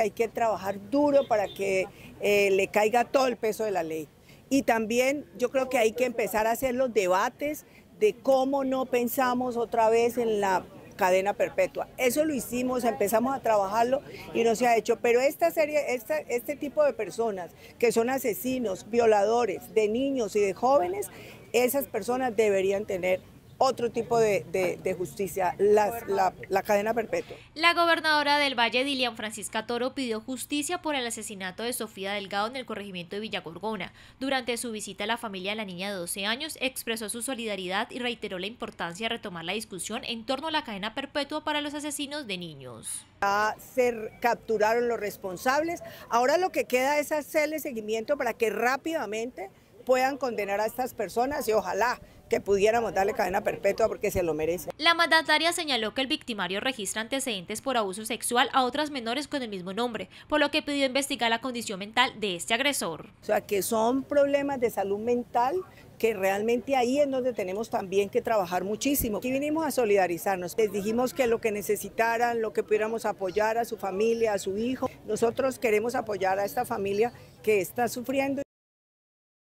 Hay que trabajar duro para que eh, le caiga todo el peso de la ley. Y también yo creo que hay que empezar a hacer los debates de cómo no pensamos otra vez en la cadena perpetua. Eso lo hicimos, empezamos a trabajarlo y no se ha hecho. Pero esta serie, este tipo de personas que son asesinos, violadores de niños y de jóvenes, esas personas deberían tener otro tipo de, justicia, la, cadena perpetua. La gobernadora del Valle, Dilian Francisca Toro, pidió justicia por el asesinato de Sofía Delgado en el corregimiento de Villagorgona. Durante su visita a la familia de la niña de 12 años, expresó su solidaridad y reiteró la importancia de retomar la discusión en torno a la cadena perpetua para los asesinos de niños. A ser, capturaron los responsables. Ahora lo que queda es hacerle seguimiento para que rápidamente puedan condenar a estas personas y ojalá que pudiéramos darle cadena perpetua porque se lo merece. La mandataria señaló que el victimario registra antecedentes por abuso sexual a otras menores con el mismo nombre, por lo que pidió investigar la condición mental de este agresor. O sea, que son problemas de salud mental que realmente ahí es donde tenemos también que trabajar muchísimo. Aquí vinimos a solidarizarnos, les dijimos que lo que necesitaran, lo que pudiéramos apoyar a su familia, a su hijo, nosotros queremos apoyar a esta familia que está sufriendo.